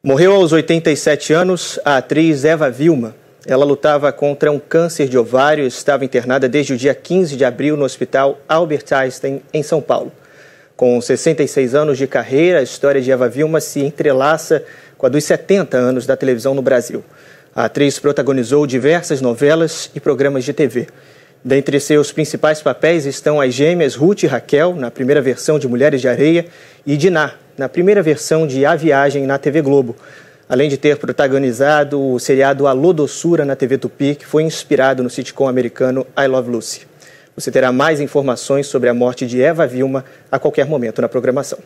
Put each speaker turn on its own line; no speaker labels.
Morreu aos 87 anos a atriz Eva Vilma. Ela lutava contra um câncer de ovário e estava internada desde o dia 15 de abril no Hospital Albert Einstein, em São Paulo. Com 66 anos de carreira, a história de Eva Vilma se entrelaça com a dos 70 anos da televisão no Brasil. A atriz protagonizou diversas novelas e programas de TV. Dentre seus principais papéis estão as gêmeas Ruth e Raquel, na primeira versão de Mulheres de Areia, e Diná, na primeira versão de A Viagem na TV Globo, além de ter protagonizado o seriado Alô Doçura na TV Tupi, que foi inspirado no sitcom americano I Love Lucy. Você terá mais informações sobre a morte de Eva Vilma a qualquer momento na programação.